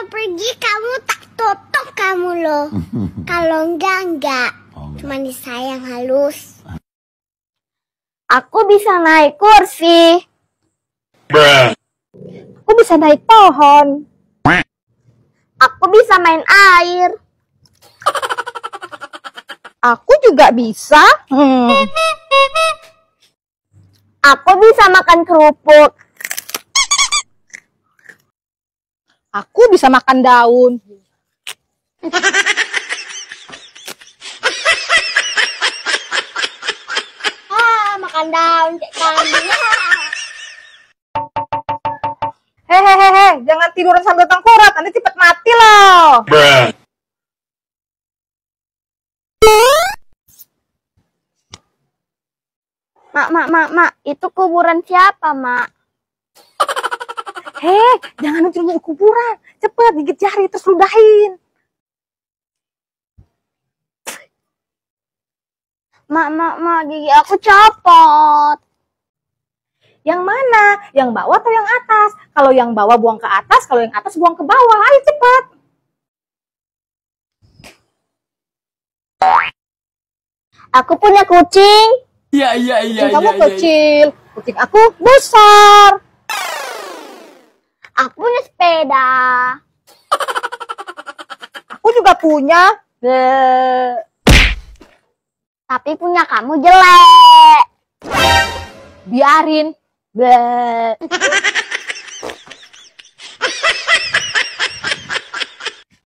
kalau pergi kamu tak tutup kamu loh. kalau enggak enggak. Oh, Cuma disayang halus. Aku bisa naik kursi. Aku bisa naik pohon. Aku bisa main air. Aku juga bisa. Hmm. Aku bisa makan kerupuk. Aku bisa makan daun. ah, makan daun cek kambing. Hehehehe, jangan tiduran sambil tengkurap, nanti cepet mati loh. Mak, mak, mak, mak, itu kuburan siapa, mak? Hei, eh, jangan lucunya di kuburan. Cepet, gigit jari, terus ludahin. Mak, mak, mak, gigi aku copot. Yang mana? Yang bawah atau yang atas? Kalau yang bawah buang ke atas, kalau yang atas buang ke bawah. Ayo cepat. Aku punya kucing. Iya, iya, iya. Kucing kamu ya, ya, kecil. Kucing aku besar. juga punya. Bleh. Tapi punya kamu jelek. Biarin. Bleh.